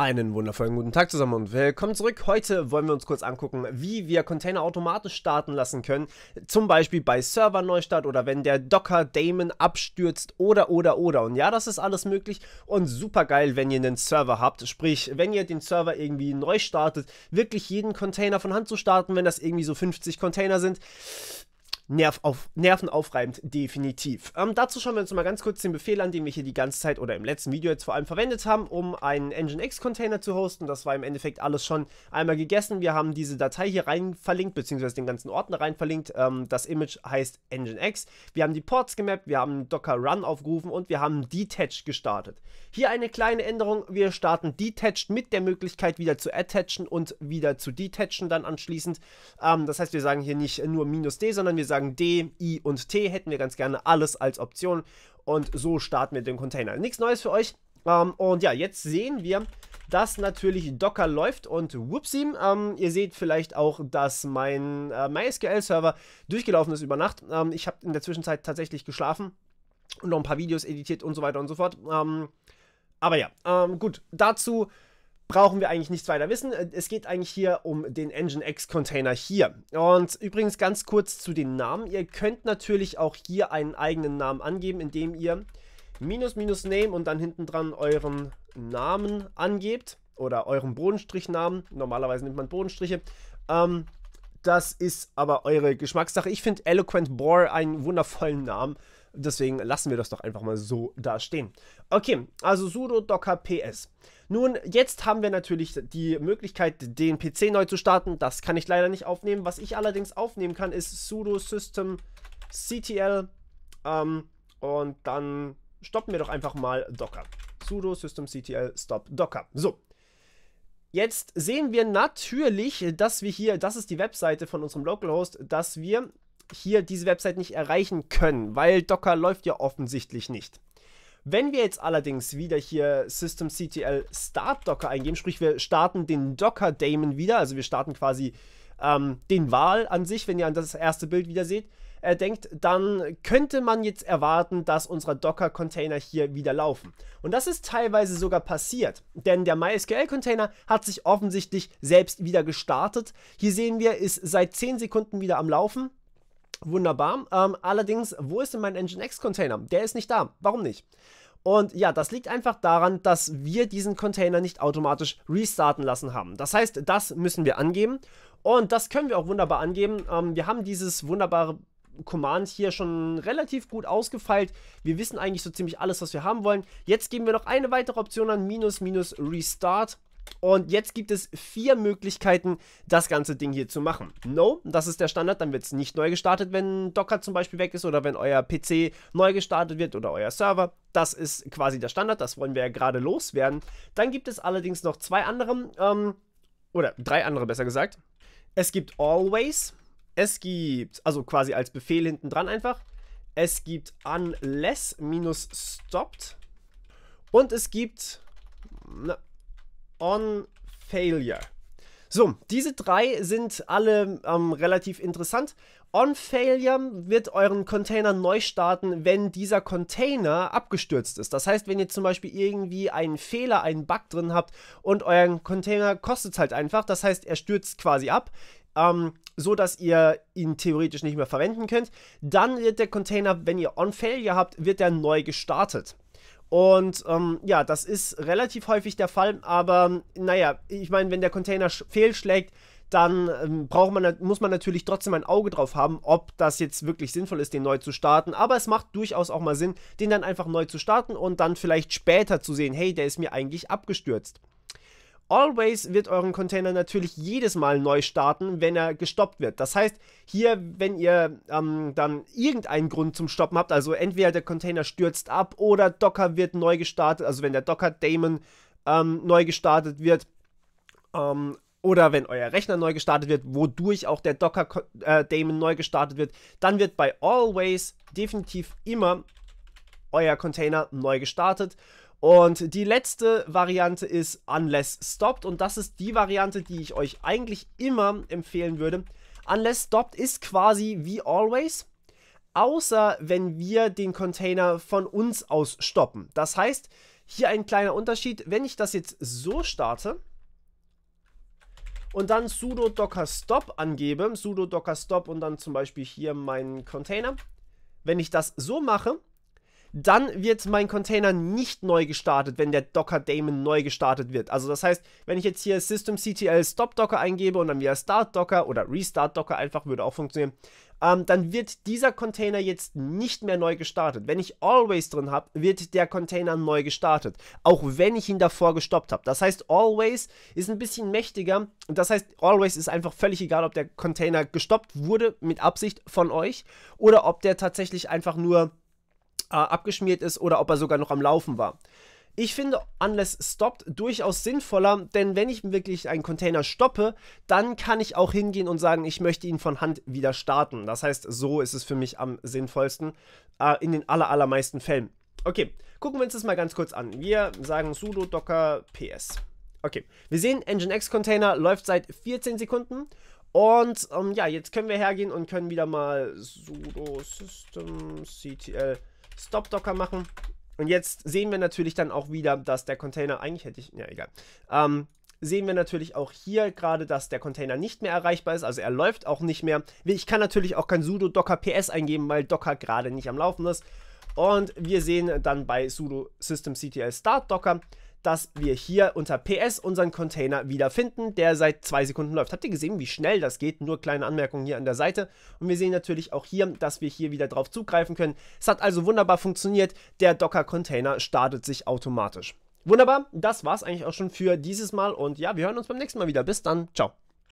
Einen wundervollen guten Tag zusammen und willkommen zurück. Heute wollen wir uns kurz angucken, wie wir Container automatisch starten lassen können. Zum Beispiel bei Serverneustart oder wenn der Docker Daemon abstürzt oder oder oder. Und ja, das ist alles möglich und super geil, wenn ihr einen Server habt. Sprich, wenn ihr den Server irgendwie neu startet, wirklich jeden Container von Hand zu starten, wenn das irgendwie so 50 Container sind nerv auf, nervenaufreibend, definitiv. Ähm, dazu schauen wir uns mal ganz kurz den Befehl an, den wir hier die ganze Zeit oder im letzten Video jetzt vor allem verwendet haben, um einen Nginx-Container zu hosten. Das war im Endeffekt alles schon einmal gegessen. Wir haben diese Datei hier rein verlinkt, beziehungsweise den ganzen Ordner rein verlinkt. Ähm, das Image heißt Nginx. Wir haben die Ports gemappt, wir haben Docker Run aufgerufen und wir haben Detached gestartet. Hier eine kleine Änderung. Wir starten Detached mit der Möglichkeit wieder zu attachen und wieder zu detachen dann anschließend. Ähm, das heißt, wir sagen hier nicht nur minus D, sondern wir sagen sagen, D, I und T hätten wir ganz gerne alles als Option. Und so starten wir den Container. Nichts Neues für euch. Ähm, und ja, jetzt sehen wir, dass natürlich Docker läuft und whoopsie, ähm, ihr seht vielleicht auch, dass mein äh, MySQL-Server durchgelaufen ist über Nacht. Ähm, ich habe in der Zwischenzeit tatsächlich geschlafen und noch ein paar Videos editiert und so weiter und so fort. Ähm, aber ja, ähm, gut, dazu brauchen wir eigentlich nichts weiter wissen. Äh, es geht eigentlich hier um den Nginx-Container hier. Und übrigens ganz kurz zu den Namen. Ihr könnt natürlich auch hier einen eigenen Namen angeben, indem ihr minus minus name und dann hinten dran euren Namen angebt oder euren Bodenstrichnamen. Normalerweise nimmt man Bodenstriche. Ähm, das ist aber eure Geschmackssache. Ich finde Eloquent Boar einen wundervollen Namen. Deswegen lassen wir das doch einfach mal so da stehen. Okay, also sudo docker ps. Nun, jetzt haben wir natürlich die Möglichkeit, den PC neu zu starten. Das kann ich leider nicht aufnehmen. Was ich allerdings aufnehmen kann, ist sudo systemctl. ähm, und dann stoppen wir doch einfach mal Docker. sudo systemctl stop Docker. So, Jetzt sehen wir natürlich, dass wir hier, das ist die Webseite von unserem Localhost, dass wir hier diese Webseite nicht erreichen können, weil Docker läuft ja offensichtlich nicht. Wenn wir jetzt allerdings wieder hier systemctl start Docker eingeben, sprich wir starten den Docker Daemon wieder, also wir starten quasi ähm, den Wal an sich, wenn ihr an das erste Bild wieder seht, äh, denkt, dann könnte man jetzt erwarten, dass unsere Docker-Container hier wieder laufen. Und das ist teilweise sogar passiert, denn der MySQL-Container hat sich offensichtlich selbst wieder gestartet. Hier sehen wir, ist seit 10 Sekunden wieder am Laufen. Wunderbar. Ähm, allerdings, wo ist denn mein Nginx-Container? Der ist nicht da. Warum nicht? Und ja, das liegt einfach daran, dass wir diesen Container nicht automatisch restarten lassen haben. Das heißt, das müssen wir angeben. Und das können wir auch wunderbar angeben. Ähm, wir haben dieses wunderbare Command hier schon relativ gut ausgefeilt. Wir wissen eigentlich so ziemlich alles, was wir haben wollen. Jetzt geben wir noch eine weitere Option an, minus, minus, restart. Und jetzt gibt es vier Möglichkeiten, das ganze Ding hier zu machen. No, das ist der Standard, dann wird es nicht neu gestartet, wenn Docker zum Beispiel weg ist oder wenn euer PC neu gestartet wird oder euer Server. Das ist quasi der Standard, das wollen wir ja gerade loswerden. Dann gibt es allerdings noch zwei andere, ähm, oder drei andere besser gesagt. Es gibt Always, es gibt, also quasi als Befehl hinten dran einfach. Es gibt Unless-Stopped und es gibt... Na, on Failure. So, diese drei sind alle ähm, relativ interessant. On Failure wird euren Container neu starten, wenn dieser Container abgestürzt ist. Das heißt, wenn ihr zum Beispiel irgendwie einen Fehler, einen Bug drin habt und euren Container kostet halt einfach, das heißt, er stürzt quasi ab. Ähm, so dass ihr ihn theoretisch nicht mehr verwenden könnt. Dann wird der Container, wenn ihr On Failure habt, wird er neu gestartet. Und ähm, ja, das ist relativ häufig der Fall, aber naja, ich meine, wenn der Container fehlschlägt, dann ähm, braucht man, muss man natürlich trotzdem ein Auge drauf haben, ob das jetzt wirklich sinnvoll ist, den neu zu starten. Aber es macht durchaus auch mal Sinn, den dann einfach neu zu starten und dann vielleicht später zu sehen, hey, der ist mir eigentlich abgestürzt. Always wird euren Container natürlich jedes Mal neu starten, wenn er gestoppt wird. Das heißt, hier, wenn ihr ähm, dann irgendeinen Grund zum Stoppen habt, also entweder der Container stürzt ab oder Docker wird neu gestartet, also wenn der Docker-Daemon ähm, neu gestartet wird, ähm, oder wenn euer Rechner neu gestartet wird, wodurch auch der Docker-Daemon äh, neu gestartet wird, dann wird bei Always definitiv immer euer Container neu gestartet. Und die letzte Variante ist Unless Stopped und das ist die Variante, die ich euch eigentlich immer empfehlen würde. Unless Stopped ist quasi wie always, außer wenn wir den Container von uns aus stoppen. Das heißt, hier ein kleiner Unterschied, wenn ich das jetzt so starte und dann sudo docker stop angebe, sudo docker stop und dann zum Beispiel hier meinen Container, wenn ich das so mache, dann wird mein Container nicht neu gestartet, wenn der Docker Daemon neu gestartet wird. Also das heißt, wenn ich jetzt hier systemctl stop Docker eingebe und dann wieder start Docker oder restart Docker einfach würde auch funktionieren, ähm, dann wird dieser Container jetzt nicht mehr neu gestartet. Wenn ich always drin habe, wird der Container neu gestartet, auch wenn ich ihn davor gestoppt habe. Das heißt, always ist ein bisschen mächtiger. Das heißt, always ist einfach völlig egal, ob der Container gestoppt wurde mit Absicht von euch oder ob der tatsächlich einfach nur äh, abgeschmiert ist oder ob er sogar noch am Laufen war. Ich finde Unless Stopped durchaus sinnvoller, denn wenn ich wirklich einen Container stoppe, dann kann ich auch hingehen und sagen, ich möchte ihn von Hand wieder starten. Das heißt, so ist es für mich am sinnvollsten äh, in den allermeisten Fällen. Okay, gucken wir uns das mal ganz kurz an. Wir sagen sudo docker ps. Okay, wir sehen, Nginx Container läuft seit 14 Sekunden und ähm, ja, jetzt können wir hergehen und können wieder mal sudo systemctl Stop-Docker machen. Und jetzt sehen wir natürlich dann auch wieder, dass der Container, eigentlich hätte ich, ja egal, ähm, sehen wir natürlich auch hier gerade, dass der Container nicht mehr erreichbar ist, also er läuft auch nicht mehr. Ich kann natürlich auch kein sudo docker ps eingeben, weil Docker gerade nicht am Laufen ist. Und wir sehen dann bei sudo systemctl start docker, dass wir hier unter PS unseren Container wiederfinden, der seit zwei Sekunden läuft. Habt ihr gesehen, wie schnell das geht? Nur kleine Anmerkungen hier an der Seite. Und wir sehen natürlich auch hier, dass wir hier wieder drauf zugreifen können. Es hat also wunderbar funktioniert. Der Docker-Container startet sich automatisch. Wunderbar, das war es eigentlich auch schon für dieses Mal und ja, wir hören uns beim nächsten Mal wieder. Bis dann, ciao.